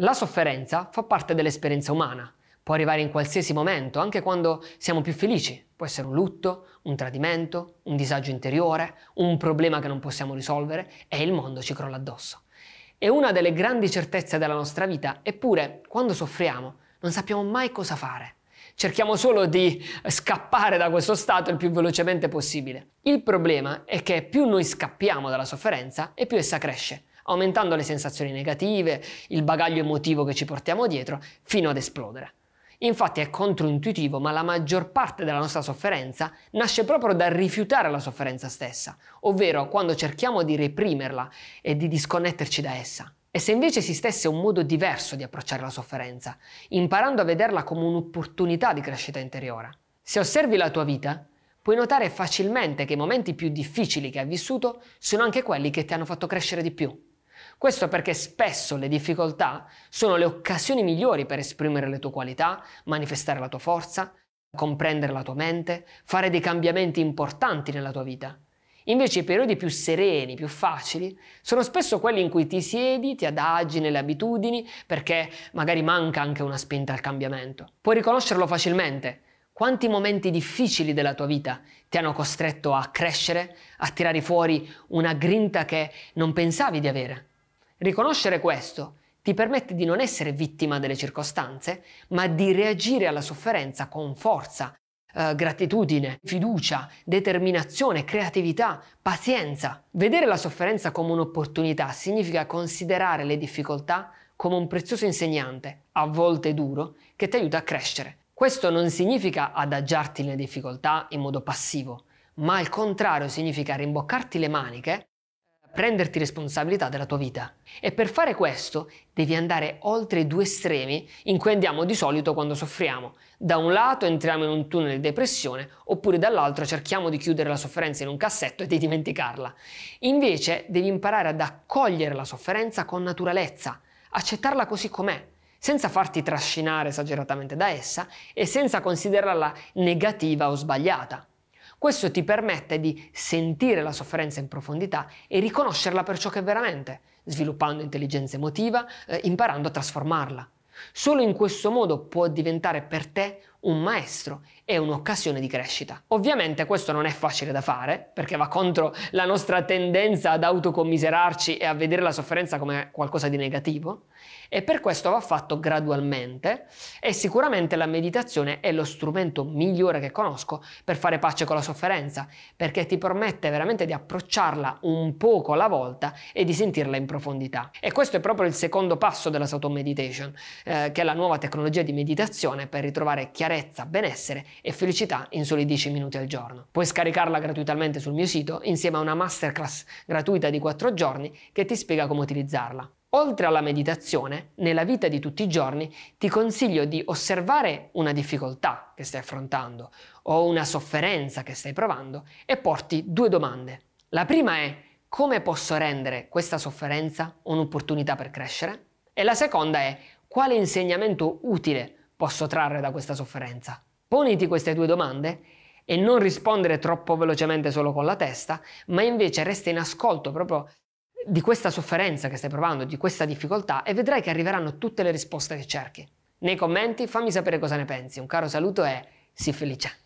La sofferenza fa parte dell'esperienza umana, può arrivare in qualsiasi momento, anche quando siamo più felici. Può essere un lutto, un tradimento, un disagio interiore, un problema che non possiamo risolvere e il mondo ci crolla addosso. È una delle grandi certezze della nostra vita, eppure quando soffriamo non sappiamo mai cosa fare. Cerchiamo solo di scappare da questo stato il più velocemente possibile. Il problema è che più noi scappiamo dalla sofferenza e più essa cresce, aumentando le sensazioni negative, il bagaglio emotivo che ci portiamo dietro, fino ad esplodere. Infatti è controintuitivo, ma la maggior parte della nostra sofferenza nasce proprio dal rifiutare la sofferenza stessa, ovvero quando cerchiamo di reprimerla e di disconnetterci da essa. E se invece esistesse un modo diverso di approcciare la sofferenza, imparando a vederla come un'opportunità di crescita interiore. Se osservi la tua vita, puoi notare facilmente che i momenti più difficili che hai vissuto sono anche quelli che ti hanno fatto crescere di più. Questo perché spesso le difficoltà sono le occasioni migliori per esprimere le tue qualità, manifestare la tua forza, comprendere la tua mente, fare dei cambiamenti importanti nella tua vita. Invece i periodi più sereni, più facili, sono spesso quelli in cui ti siedi, ti adagi nelle abitudini, perché magari manca anche una spinta al cambiamento. Puoi riconoscerlo facilmente. Quanti momenti difficili della tua vita ti hanno costretto a crescere, a tirare fuori una grinta che non pensavi di avere? Riconoscere questo ti permette di non essere vittima delle circostanze, ma di reagire alla sofferenza con forza, eh, gratitudine, fiducia, determinazione, creatività, pazienza. Vedere la sofferenza come un'opportunità significa considerare le difficoltà come un prezioso insegnante, a volte duro, che ti aiuta a crescere. Questo non significa adagiarti nelle difficoltà in modo passivo, ma al contrario significa rimboccarti le maniche prenderti responsabilità della tua vita. E per fare questo devi andare oltre i due estremi in cui andiamo di solito quando soffriamo. Da un lato entriamo in un tunnel di depressione, oppure dall'altro cerchiamo di chiudere la sofferenza in un cassetto e di dimenticarla. Invece devi imparare ad accogliere la sofferenza con naturalezza, accettarla così com'è senza farti trascinare esageratamente da essa e senza considerarla negativa o sbagliata. Questo ti permette di sentire la sofferenza in profondità e riconoscerla per ciò che è veramente, sviluppando intelligenza emotiva, eh, imparando a trasformarla. Solo in questo modo può diventare per te un maestro e un'occasione di crescita. Ovviamente questo non è facile da fare, perché va contro la nostra tendenza ad autocommiserarci e a vedere la sofferenza come qualcosa di negativo, e per questo va fatto gradualmente e sicuramente la meditazione è lo strumento migliore che conosco per fare pace con la sofferenza, perché ti permette veramente di approcciarla un poco alla volta e di sentirla in profondità. E questo è proprio il secondo passo della Sato Meditation, eh, che è la nuova tecnologia di meditazione per ritrovare chiarezza sicurezza, benessere e felicità in soli 10 minuti al giorno. Puoi scaricarla gratuitamente sul mio sito insieme a una masterclass gratuita di 4 giorni che ti spiega come utilizzarla. Oltre alla meditazione, nella vita di tutti i giorni ti consiglio di osservare una difficoltà che stai affrontando o una sofferenza che stai provando e porti due domande. La prima è come posso rendere questa sofferenza un'opportunità per crescere? E la seconda è quale insegnamento utile posso trarre da questa sofferenza? Poniti queste due domande e non rispondere troppo velocemente solo con la testa, ma invece resta in ascolto proprio di questa sofferenza che stai provando, di questa difficoltà e vedrai che arriveranno tutte le risposte che cerchi. Nei commenti fammi sapere cosa ne pensi. Un caro saluto e sii felice.